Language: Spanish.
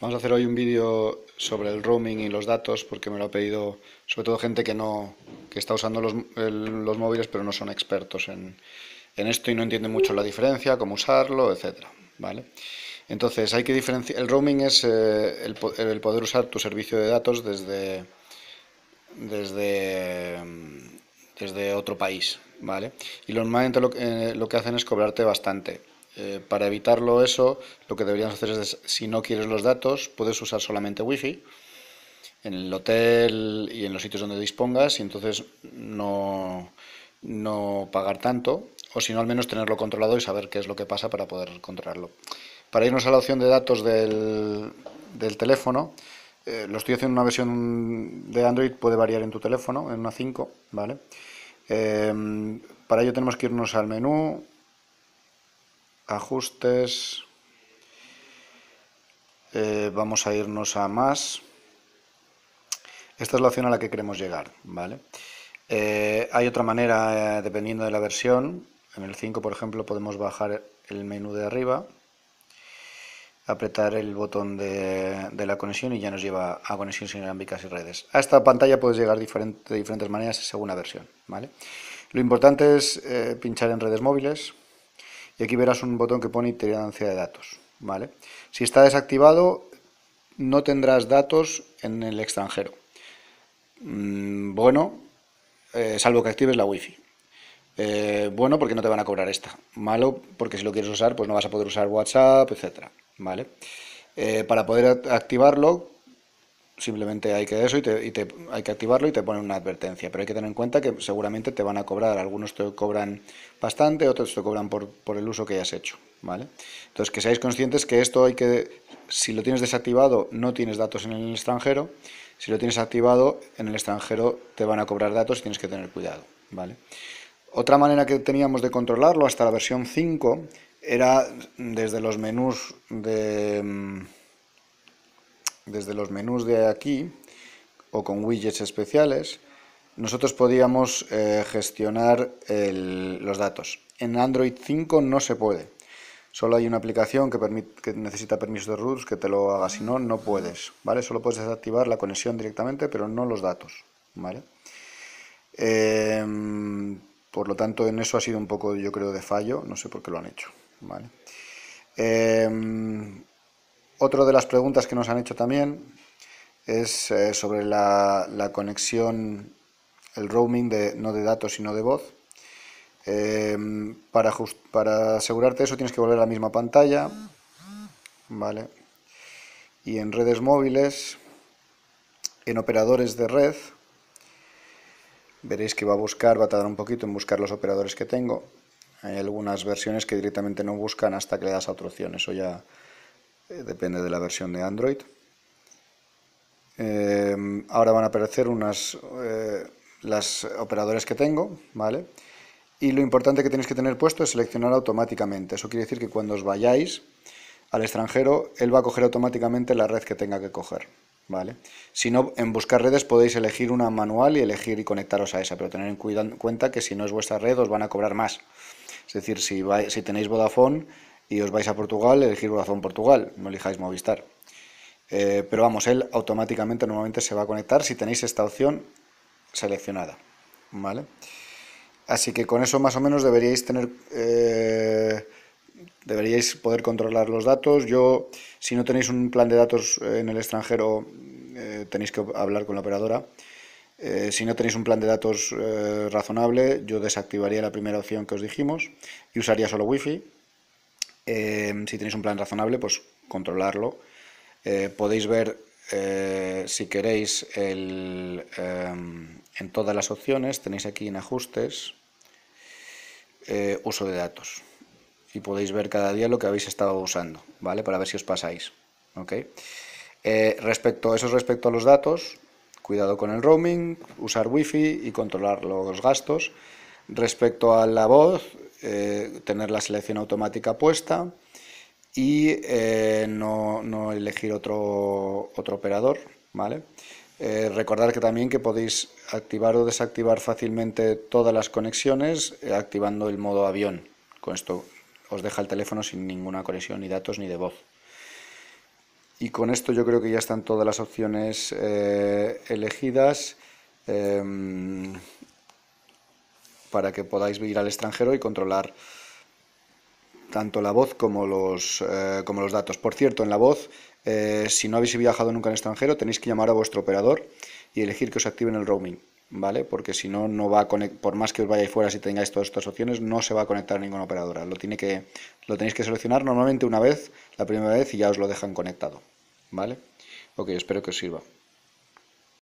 Vamos a hacer hoy un vídeo sobre el roaming y los datos porque me lo ha pedido sobre todo gente que no está usando los, móviles pero no son expertos en, esto y no entienden mucho la diferencia, cómo usarlo, etcétera, ¿vale? Entonces, hay que diferenciar el roaming es eh, el, poder usar tu servicio de datos desde desde desde otro país, ¿vale? Y normalmente lo, eh, lo que hacen es cobrarte bastante eh, para evitarlo eso, lo que deberíamos hacer es, si no quieres los datos, puedes usar solamente Wi-Fi en el hotel y en los sitios donde dispongas y entonces no, no pagar tanto o si no al menos tenerlo controlado y saber qué es lo que pasa para poder controlarlo. Para irnos a la opción de datos del, teléfono, eh, lo estoy haciendo en una versión de Android, puede variar en tu teléfono, en una 5, ¿vale? Eh, para ello tenemos que irnos al menú, ajustes, eh, vamos a irnos a más. Esta es la opción a la que queremos llegar, ¿vale? Eh, hay otra manera, eh, dependiendo de la versión. En el 5, por ejemplo, podemos bajar el menú de arriba, apretar el botón de, la conexión y ya nos lleva a conexiones inalámbricas y redes. A esta pantalla puedes llegar de diferentes maneras según la versión, ¿vale? Lo importante es pinchar en redes móviles, y aquí verás un botón que pone itinerancia de datos. ¿vale? Si está desactivado, no tendrás datos en el extranjero. Mm, bueno, eh, salvo que actives la Wi-Fi. Eh, bueno, porque no te van a cobrar esta. Malo, porque si lo quieres usar, pues no vas a poder usar WhatsApp, etcétera. ¿Vale? Eh, para poder activarlo, simplemente hay que eso y, te, hay que activarlo y te ponen una advertencia. Pero hay que tener en cuenta que seguramente te van a cobrar. Algunos te cobran bastante, otros te cobran por, el uso que hayas hecho. ¿vale? Entonces, que seáis conscientes que esto hay que, si lo tienes desactivado, no tienes datos en el extranjero. Si lo tienes activado, en el extranjero te van a cobrar datos y tienes que tener cuidado. ¿vale? Otra manera que teníamos de controlarlo hasta la versión 5 era desde los menús de mm, desde los menús de aquí o con widgets especiales, nosotros podíamos eh, gestionar los datos. En Android 5 no se puede. Solo hay una aplicación que, necesita permiso de root que te lo haga, si no, no puedes. ¿vale? Solo puedes desactivar la conexión directamente, pero no los datos. Em, por lo tanto, en eso ha sido un poco, yo creo, de fallo. No sé por qué lo han hecho. ¿vale? Em, otra de las preguntas que nos han hecho también es eh, sobre la, la, conexión, el roaming de, no de datos sino de voz. Em, para, para asegurarte eso tienes que volver a la misma pantalla. Vale. Y en redes móviles, en operadores de red, veréis que va a buscar, va a tardar un poquito en buscar los operadores que tengo. Hay algunas versiones que directamente no buscan hasta que le das a otra opción. Eso ya eh, depende de la versión de Android. Eh, ahora van a aparecer unas, eh, las operadoras que tengo, ¿vale? Y lo importante que tenéis que tener puesto es seleccionar automáticamente. Eso quiere decir que cuando os vayáis al extranjero, él va a coger automáticamente la red que tenga que coger, ¿vale? Si no, en buscar redes podéis elegir una manual y elegir y conectaros a esa, pero tener en cuenta que si no es vuestra red os van a cobrar más. Es decir, si, si tenéis Vodafone y os vais a Portugal, elegir razón Portugal, no elijáis Movistar. Eh, pero vamos, él automáticamente normalmente se va a conectar si tenéis esta opción seleccionada. ¿Vale? Así que con eso más o menos deberíais tener. Eh, deberíais poder controlar los datos. Yo, si no tenéis un plan de datos eh, en el extranjero, tenéis que hablar con la operadora. si no tenéis un plan de datos razonable, yo desactivaría la primera opción que os dijimos y usaría solo Wi-Fi. Em, si tenéis un plan razonable, pues controlarlo. Eh, podéis ver, eh, si queréis, em, en todas las opciones, tenéis aquí en ajustes, eh, uso de datos. Y podéis ver cada día lo que habéis estado usando, ¿vale? Para ver si os pasáis. ¿okay? respecto, eso es respecto a los datos, cuidado con el roaming, usar wifi y controlar los gastos. Respecto a la voz, eh, tener la selección automática puesta y eh, no, elegir otro, otro operador, ¿vale? Eh, recordar que también que podéis activar o desactivar fácilmente todas las conexiones activando el modo avión. Con esto os deja el teléfono sin ninguna conexión, ni datos, ni de voz. Y con esto yo creo que ya están todas las opciones elegidas. Em, para que podáis ir al extranjero y controlar tanto la voz como los, eh, como los datos. Por cierto, en la voz, eh, si no habéis viajado nunca al extranjero, tenéis que llamar a vuestro operador y elegir que os activen el roaming, ¿vale? Porque si no, no va por más que os vayáis fuera si tengáis todas estas opciones, no se va a conectar ninguna operadora. Lo, lo tenéis que seleccionar normalmente una vez, la primera vez, y ya os lo dejan conectado, ¿vale? Ok, espero que os sirva.